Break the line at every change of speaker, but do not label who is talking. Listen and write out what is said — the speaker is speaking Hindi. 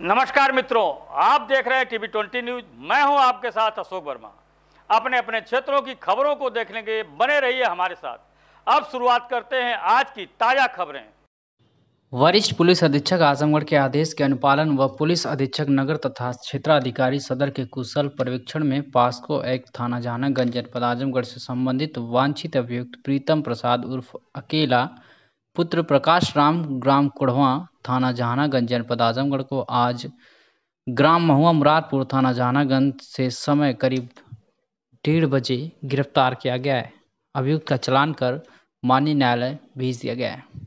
नमस्कार मित्रों आप देख रहे हैं टीवी ट्वेंटी न्यूज मैं हूं आपके साथ अशोक वर्मा अपने अपने क्षेत्रों की खबरों को देखने के बने रहिए हमारे साथ अब शुरुआत करते हैं आज की ताज़ा खबरें
वरिष्ठ पुलिस अधीक्षक आजमगढ़ के आदेश के अनुपालन व पुलिस अधीक्षक नगर तथा क्षेत्राधिकारी सदर के कुशल पर्यवेक्षण में पास्को एक्ट थाना जहानागंज जनपद आजमगढ़ से संबंधित वांछित अभियुक्त प्रीतम प्रसाद उर्फ अकेला पुत्र प्रकाश राम ग्राम कुढ़वा थाना जहानागंज जनपद आजमगढ़ को आज ग्राम महुआ मुरारपुर थाना जहानागंज से समय करीब डेढ़ बजे
गिरफ्तार किया गया है अभियुक्त का चलान कर माननीय न्यायालय भेज दिया गया है